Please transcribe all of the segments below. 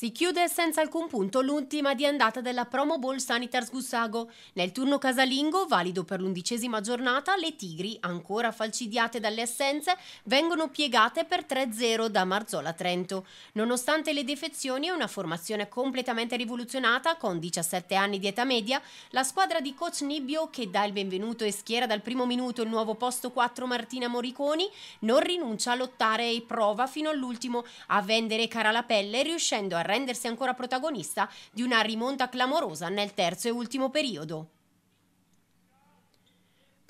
Si chiude senza alcun punto l'ultima di andata della Promo Bowl Sanitars Gussago. Nel turno casalingo, valido per l'undicesima giornata, le Tigri, ancora falcidiate dalle assenze, vengono piegate per 3-0 da Marzola Trento. Nonostante le defezioni e una formazione completamente rivoluzionata, con 17 anni di età media, la squadra di coach Nibbio, che dà il benvenuto e schiera dal primo minuto il nuovo posto 4 Martina Moriconi, non rinuncia a lottare e prova fino all'ultimo a vendere cara la pelle riuscendo a rendersi ancora protagonista di una rimonta clamorosa nel terzo e ultimo periodo.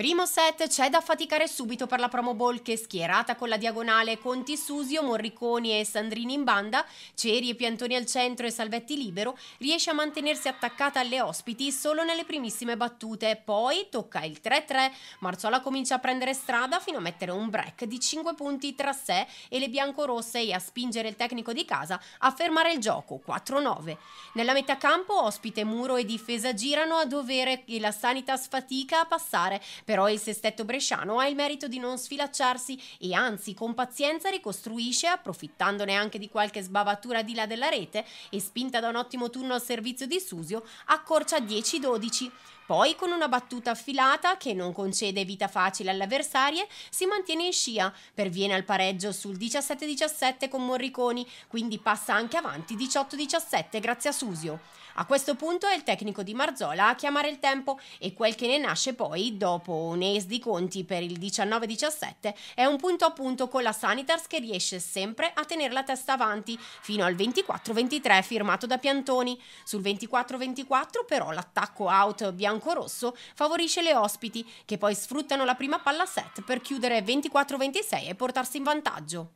Primo set c'è da faticare subito per la promo ball che schierata con la diagonale Conti Susio, Morriconi e Sandrini in banda, Ceri e Piantoni al centro e Salvetti libero, riesce a mantenersi attaccata alle ospiti solo nelle primissime battute, poi tocca il 3-3, Marzola comincia a prendere strada fino a mettere un break di 5 punti tra sé e le biancorosse e a spingere il tecnico di casa a fermare il gioco 4-9. Nella metà campo ospite Muro e difesa girano a dovere e la Sanitas fatica a passare però il sestetto bresciano ha il merito di non sfilacciarsi e anzi con pazienza ricostruisce, approfittandone anche di qualche sbavatura di là della rete e spinta da un ottimo turno al servizio di Susio, accorcia 10-12. Poi, con una battuta affilata che non concede vita facile alle avversarie, si mantiene in scia, perviene al pareggio sul 17-17 con Morriconi, quindi passa anche avanti 18-17 grazie a Susio. A questo punto è il tecnico di Marzola a chiamare il tempo e quel che ne nasce poi dopo Leonese di Conti per il 19-17 è un punto a punto con la Sanitars che riesce sempre a tenere la testa avanti fino al 24-23 firmato da Piantoni. Sul 24-24 però l'attacco out bianco-rosso favorisce le ospiti che poi sfruttano la prima palla set per chiudere 24-26 e portarsi in vantaggio.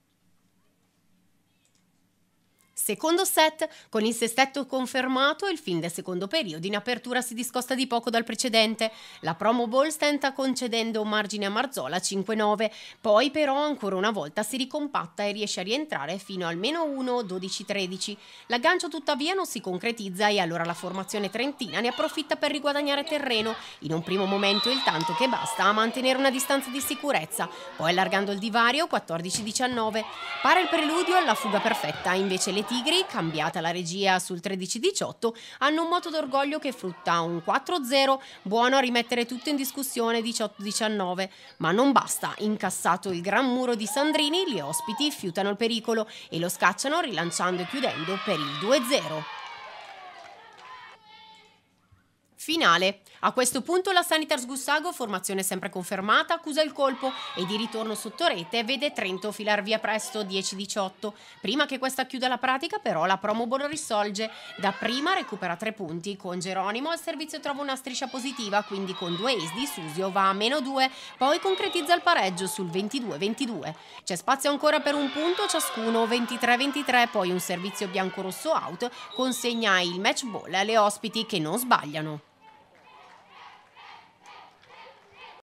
Secondo set, con il sestetto confermato, il fin del secondo periodo in apertura si discosta di poco dal precedente. La promo ball stenta concedendo un margine a Marzola 5-9, poi però ancora una volta si ricompatta e riesce a rientrare fino al meno 1-12-13. L'aggancio tuttavia non si concretizza e allora la formazione trentina ne approfitta per riguadagnare terreno, in un primo momento il tanto che basta a mantenere una distanza di sicurezza, poi allargando il divario 14-19. Pare il preludio alla fuga perfetta, invece le Tigri, cambiata la regia sul 13-18, hanno un moto d'orgoglio che frutta un 4-0, buono a rimettere tutto in discussione 18-19. Ma non basta, incassato il gran muro di Sandrini, gli ospiti fiutano il pericolo e lo scacciano rilanciando e chiudendo per il 2-0. Finale. A questo punto la Sanitas Gussago, formazione sempre confermata, accusa il colpo e di ritorno sotto rete vede Trento filar via presto 10-18. Prima che questa chiuda la pratica però la promo Promobol risolge. Da prima recupera tre punti con Geronimo, al servizio trova una striscia positiva, quindi con due ace di Susio va a meno due. poi concretizza il pareggio sul 22-22. C'è spazio ancora per un punto ciascuno, 23-23, poi un servizio bianco-rosso out consegna il match ball alle ospiti che non sbagliano.